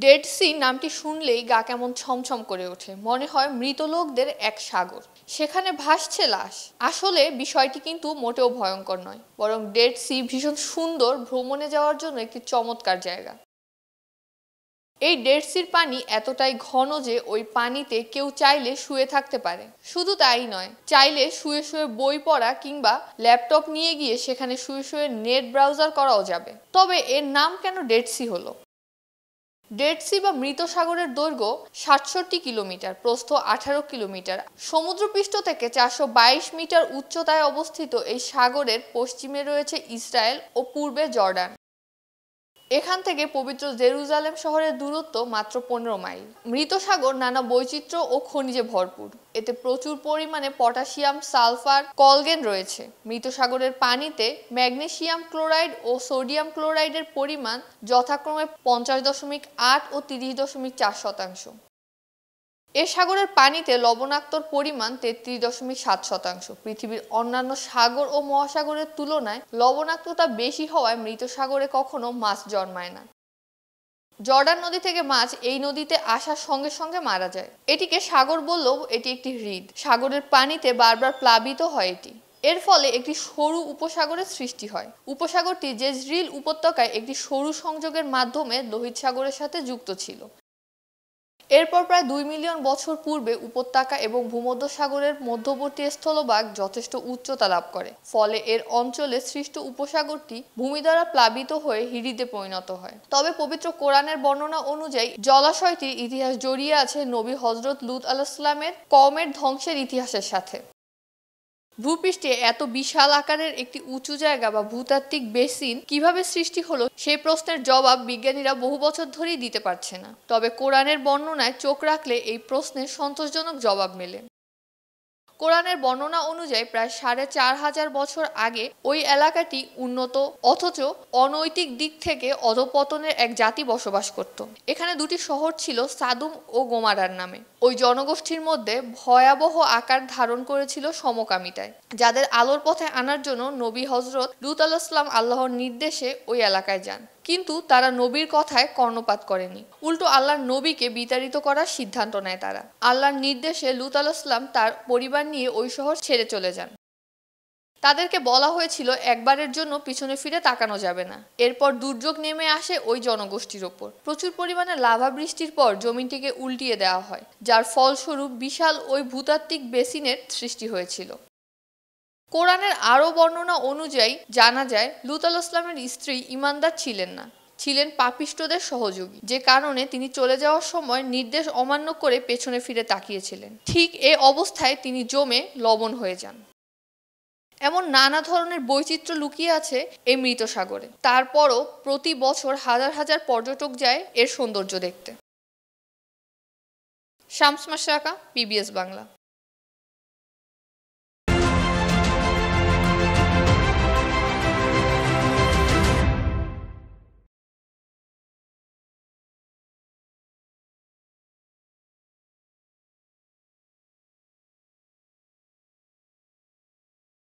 dead C নামটি শুনলেই গা কেমন ছমছম করে ওঠে মনে হয় মৃত লোকদের এক সাগর সেখানে ভাসছে লাশ আসলে বিষয়টি কিন্তু মোটেও ভয়ঙ্কর নয় বরং ডেড সি ভীষণ সুন্দর ভ্রমণে যাওয়ার জন্য একটি চমৎকার জায়গা এই ডেড সির পানি এতটাই ঘন যে ওই পানিতে কেউ চাইলে শুয়ে থাকতে পারে শুধু তাই নয় চাইলে শুয়ে শুয়ে বই পড়া কিংবা ল্যাপটপ নিয়ে গিয়ে সেখানে শুয়ে শুয়ে নেট ব্রাউজার করাও যাবে তবে এর নাম কেন ডেড সি হলো ডেড সি বা মৃত সাগরের দৈর্ঘ্য সাতষট্টি কিলোমিটার প্রস্থ আঠারো কিলোমিটার সমুদ্রপৃষ্ঠ থেকে চারশো মিটার উচ্চতায় অবস্থিত এই সাগরের পশ্চিমে রয়েছে ইসরায়েল ও পূর্বে জর্ডান এখান থেকে পবিত্র জেরুজালেম শহরের দূরত্ব মাত্র পনেরো মাইল মৃত সাগর নানা বৈচিত্র্য ও খনিজে ভরপুর এতে প্রচুর পরিমাণে পটাশিয়াম সালফার কলগেন রয়েছে মৃত সাগরের পানিতে ম্যাগনেশিয়াম ক্লোরাইড ও সোডিয়াম ক্লোরাইডের পরিমাণ যথাক্রমে পঞ্চাশ দশমিক আট ও তিরিশ দশমিক চার শতাংশ এ সাগরের পানিতে লবণাক্তর পরিমাণ তেত্রিশ দশমিক সাত শতাংশ পৃথিবীর অন্যান্য সাগর ও মহাসাগরের তুলনায় লবণাক্ততা বেশি হওয়ায় মৃত সাগরে কখনো মাছ জন্মায় না জর্ডান নদী থেকে মাছ এই নদীতে আসার সঙ্গে সঙ্গে মারা যায় এটিকে সাগর বললেও এটি একটি হ্রদ সাগরের পানিতে বারবার প্লাবিত হয় এটি এর ফলে একটি সরু উপসাগরের সৃষ্টি হয় উপসাগরটি জেজরিল উপত্যকায় একটি সরু সংযোগের মাধ্যমে লোহিত সাগরের সাথে যুক্ত ছিল এরপর প্রায় দুই মিলিয়ন বছর পূর্বে উপত্যকা এবং ভূমধ্যসাগরের মধ্যবর্তী স্থলভাগ যথেষ্ট উচ্চতা লাভ করে ফলে এর অঞ্চলে সৃষ্ট উপসাগরটি ভূমি দ্বারা প্লাবিত হয়ে হিড়িতে পরিণত হয় তবে পবিত্র কোরআনের বর্ণনা অনুযায়ী জলাশয়টির ইতিহাস জড়িয়ে আছে নবী হজরত লুত ইসলামের কমের ধ্বংসের ইতিহাসের সাথে ভূপৃষ্ঠে এত বিশাল আকারের একটি উঁচু জায়গা বা ভূতাত্ত্বিক বেসিন কিভাবে সৃষ্টি হলো সেই প্রশ্নের জবাব বিজ্ঞানীরা বহু বছর ধরেই দিতে পারছে না তবে কোরআনের বর্ণনায় চোখ রাখলে এই প্রশ্নের সন্তোষজনক জবাব মেলে কোরআনের বর্ণনা অনুযায়ী প্রায় সাড়ে চার হাজার বছর আগে ওই এলাকাটি উন্নত অথচ অনৈতিক দিক থেকে অধপতনের এক জাতি বসবাস করত এখানে দুটি শহর ছিল সাদুম ও গোমারার নামে ওই জনগোষ্ঠীর মধ্যে ভয়াবহ আকার ধারণ করেছিল সমকামিতায় যাদের আলোর পথে আনার জন্য নবী হজরত রুতাল ইসলাম আল্লাহর নির্দেশে ওই এলাকায় যান কিন্তু তারা নবীর কথায় কর্ণপাত করেনি উল্টো আল্লাহর নবীকে বিতাড়িত করার সিদ্ধান্ত নেয় তারা আল্লাহর নির্দেশে লুত ইসলাম তার পরিবার নিয়ে ওই শহর ছেড়ে চলে যান তাদেরকে বলা হয়েছিল একবারের জন্য পিছনে ফিরে তাকানো যাবে না এরপর দুর্যোগ নেমে আসে ওই জনগোষ্ঠীর ওপর প্রচুর পরিমাণে লাভা বৃষ্টির পর জমিটিকে উল্টিয়ে দেওয়া হয় যার ফলস্বরূপ বিশাল ওই ভূতাত্ত্বিক বেসিনের সৃষ্টি হয়েছিল কোরআনের আরও বর্ণনা অনুযায়ী জানা যায় লুতাল ইসলামের স্ত্রী ইমানদার ছিলেন না ছিলেন পাপিষ্টদের সহযোগী যে কারণে তিনি চলে যাওয়ার সময় নির্দেশ অমান্য করে পেছনে ফিরে তাকিয়েছিলেন ঠিক এ অবস্থায় তিনি জমে লবণ হয়ে যান এমন নানা ধরনের বৈচিত্র্য লুকিয়ে আছে এই মৃত সাগরে তারপরও প্রতি বছর হাজার হাজার পর্যটক যায় এর সৌন্দর্য দেখতে শামস মাসরাকা বিবিএস বাংলা